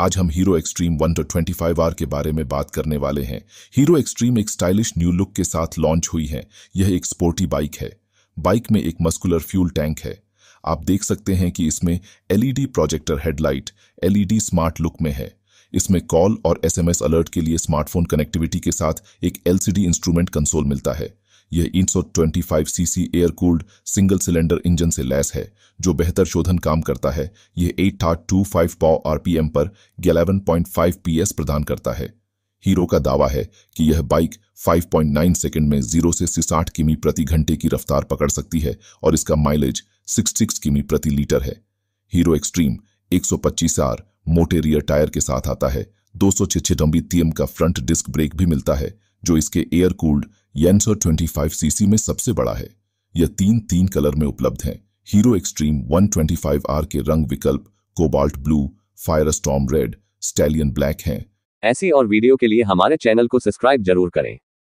आज हम Hero Xtreme one twenty five R के बारे में बात करने वाले हैं हीरो एक्सट्रीम एक स्टाइलिश न्यू लुक के साथ लॉन्च हुई है यह एक स्पोर्टी बाइक है बाइक में एक मस्कुलर फ्यूल टैंक है आप देख सकते हैं कि इसमें LED projector headlight LED smart look में है इसमें कॉल और एसएमएस अलर्ट के लिए स्मार्टफोन कनेक्टिविटी के साथ एक एलसीडी इंस्ट्रूमेंट कंसोल मिलता है यह 325 CC air cooled single cylinder engine से लैस है जो बेहतर शोधन काम करता है यह एट टू फाइव पाव आरपीएम पर 11.5 पीएस प्रदान करता है हीरो का दावा है कि यह बाइक 5.9 सेकंड में 0 से 60 किमी प्रति घंटे की रफ्तार पकड़ सकती है और इसका माइलेज 66 किमी प्रति लीटर है हीरो एक्सट्रीम एक आर मोटे रियर टायर के साथ आता है दो सौ छिछे डम्बी तीएम का फ्रंट डिस्क ब्रेक भी मिलता है जो इसके एयर कूल्ड येंसो 25 सीसी में सबसे बड़ा है यह तीन तीन कलर में उपलब्ध है हीरो एक्सट्रीम 125 आर के रंग विकल्प cobalt blue fire storm red stallion black हैं ऐसी और वीडियो के लिए हमारे चैनल को सब्सक्राइब जरूर करें